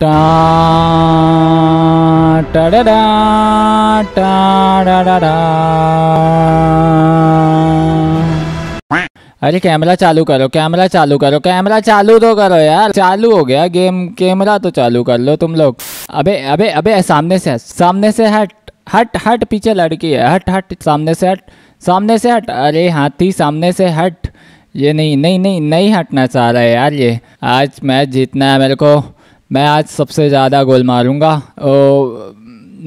da da da da da da da अरे camera चालू करो कैमरा चालू करो कैमरा चालू तो करो यार चालू हो गया गेम कैमरा तो चालू कर लो तुम लोग अबे अबे अबे सामने से सामने से हट हट हट पीछे लड़की है हट हट सामने से हट सामने से हट अरे हाथी सामने से हट ये नहीं नहीं नहीं नहीं हटना चाह रहा है यार ये आज मैच जीतना है मेरे को मैं आज सबसे ज़्यादा गोल मारूंगा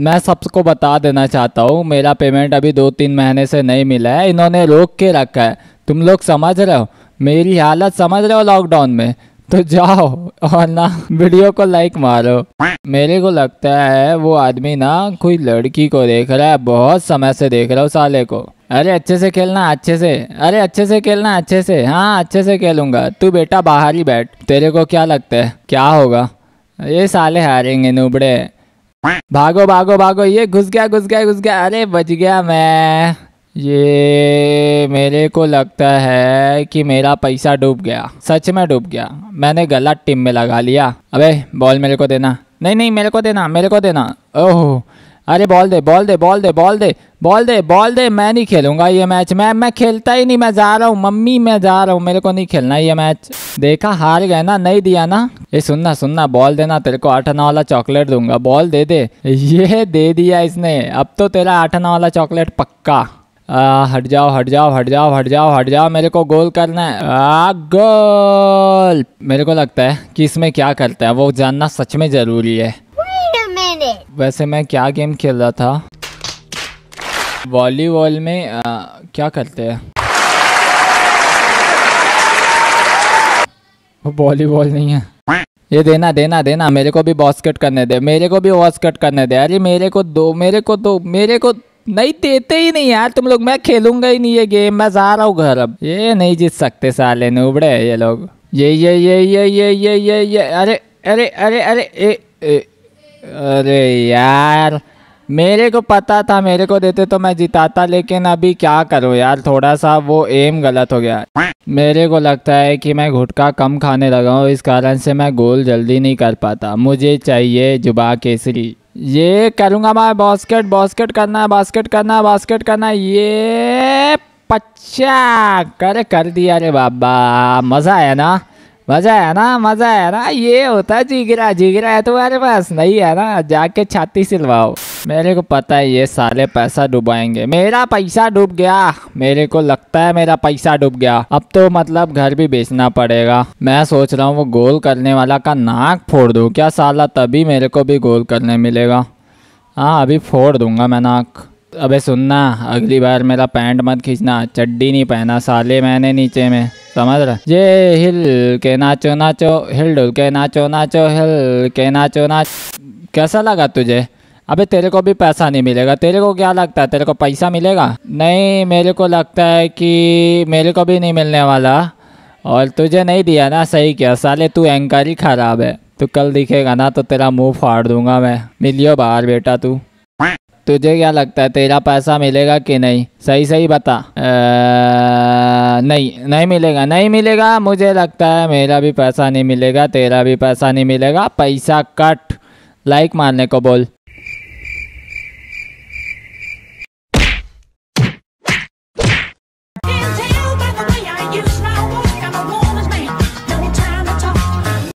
मैं सबको बता देना चाहता हूँ मेरा पेमेंट अभी दो तीन महीने से नहीं मिला है इन्होंने रोक के रखा है तुम लोग समझ रहे हो मेरी हालत समझ रहे हो लॉकडाउन में तो जाओ और ना वीडियो को लाइक मारो मेरे को लगता है वो आदमी ना कोई लड़की को देख रहा है बहुत समय से देख रहा हूँ साले को अरे अच्छे से खेलना अच्छे से अरे अच्छे से खेलना अच्छे से हाँ अच्छे से खेलूंगा तू बेटा बाहर ही बैठ तेरे को क्या लगता है क्या होगा ये साले हारेंगे नूबड़े भागो भागो भागो ये घुस गया घुस गया घुस गया अरे बच गया मैं ये मेरे को लगता है कि मेरा पैसा डूब गया सच में डूब गया मैंने गलत टीम में लगा लिया अबे बॉल मेरे को देना नहीं नहीं मेरे को देना मेरे को देना ओह अरे बॉल दे बॉल दे बॉल दे बॉल दे बॉल दे बॉल दे मैं नहीं खेलूंगा ये मैच मैं मैं खेलता ही नहीं मैं जा रहा हूँ मम्मी मैं जा रहा हूँ मेरे को नहीं खेलना ये मैच देखा हार गए ना नहीं दिया ना ये सुनना सुनना बॉल देना तेरे को आठ आना वाला चॉकलेट दूंगा बॉल दे दे ये दे दिया इसने अब तो तेरा आठ आना वाला चॉकलेट पक्का आ, हट जाओ हट जाओ हट जाओ हट जाओ हट जाओ मेरे को गोल करना है आ, गोल मेरे को लगता है कि इसमें क्या करता है वो जानना सच में ज़रूरी है minute. वैसे मैं क्या गेम खेल रहा था वॉलीबॉल में आ, क्या करते हैं वो वॉलीबॉल नहीं है ये देना देना देना मेरे को भी बॉस कट करने दे मेरे को भी बॉस कट करने दे अरे मेरे को दो मेरे को दो मेरे को नहीं देते ही नहीं यार तुम लोग मैं खेलूंगा ही नहीं ये गेम मैं जा रहा हूँ घर अब ये नहीं जीत सकते साले ने उबड़े ये लोग ये ये ये ये ये ये ये ये अरे अरे अरे अरे ए, ए, अरे यार मेरे को पता था मेरे को देते तो मैं जिताता लेकिन अभी क्या करूँ यार थोड़ा सा वो एम गलत हो गया मेरे को लगता है कि मैं घुटका कम खाने लगा हूं इस कारण से मैं गोल जल्दी नहीं कर पाता मुझे चाहिए जुबा केसरी ये करूँगा मैं बास्केट बास्केट करना है बास्केट करना है बास्केट करना है ये पच्चा कर कर दिया अरे बाबा मज़ा आया ना मजा है ना मजा है ना ये होता है जिगरा जिगरा है तुम्हारे पास नहीं है ना जाके छाती सिलवाओ मेरे को पता है ये साले पैसा डुबाएंगे मेरा पैसा डूब गया मेरे को लगता है मेरा पैसा डूब गया अब तो मतलब घर भी बेचना पड़ेगा मैं सोच रहा हूँ वो गोल करने वाला का नाक फोड़ दूँ क्या साला तभी मेरे को भी गोल करने मिलेगा हाँ अभी फोड़ दूंगा मैं नाक अबे सुनना अगली बार मेरा पैंट मत खींचना चड्डी नहीं पहना साले मैंने नीचे में समझ रहा ये हिल के नाचो नाचो हिल डुल के नाचो नाचो हिल के नाचो नाच कैसा लगा तुझे अबे तेरे को भी पैसा नहीं मिलेगा तेरे को क्या लगता है तेरे को पैसा मिलेगा नहीं मेरे को लगता है कि मेरे को भी नहीं मिलने वाला और तुझे नहीं दिया ना सही क्या साले तू एंकर ही ख़राब है तो कल दिखेगा ना तो तेरा मुंह फाड़ दूंगा मैं मिलियो बाहर बेटा तू तुझे क्या लगता है तेरा पैसा मिलेगा कि नहीं सही सही बता आ, नहीं नहीं मिलेगा नहीं मिलेगा मुझे लगता है मेरा भी पैसा नहीं मिलेगा तेरा भी पैसा नहीं मिलेगा पैसा कट लाइक मारने को बोल